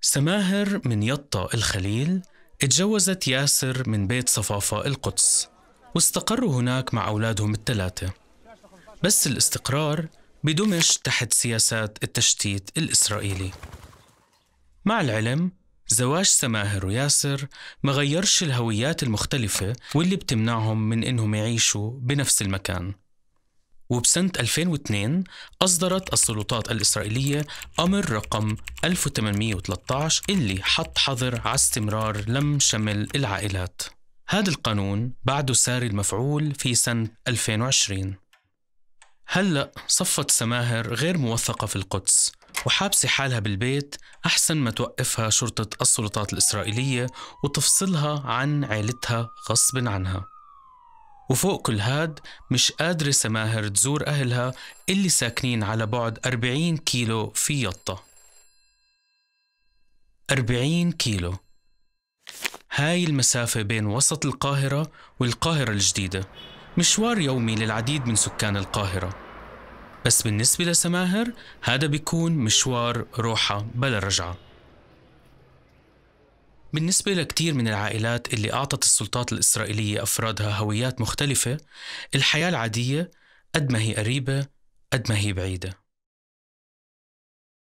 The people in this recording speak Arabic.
سماهر من يطا الخليل اتجوزت ياسر من بيت صفافة القدس واستقروا هناك مع أولادهم الثلاثة بس الاستقرار بدمش تحت سياسات التشتيت الإسرائيلي مع العلم زواج سماهر وياسر ما غيرش الهويات المختلفة واللي بتمنعهم من إنهم يعيشوا بنفس المكان وبسنة 2002 أصدرت السلطات الإسرائيلية أمر رقم 1813 اللي حط حظر على استمرار لم شمل العائلات هذا القانون بعده ساري المفعول في سنة 2020 هلأ صفت سماهر غير موثقة في القدس وحابسة حالها بالبيت أحسن ما توقفها شرطة السلطات الإسرائيلية وتفصلها عن عيلتها غصب عنها وفوق كل هاد مش قادرة سماهر تزور أهلها اللي ساكنين على بعد 40 كيلو في يطة 40 كيلو هاي المسافة بين وسط القاهرة والقاهرة الجديدة مشوار يومي للعديد من سكان القاهرة بس بالنسبة لسماهر هذا بيكون مشوار روحة بلا رجعه بالنسبة لكتير من العائلات اللي أعطت السلطات الإسرائيلية أفرادها هويات مختلفة الحياة العادية قد ما هي قريبة قد ما هي بعيدة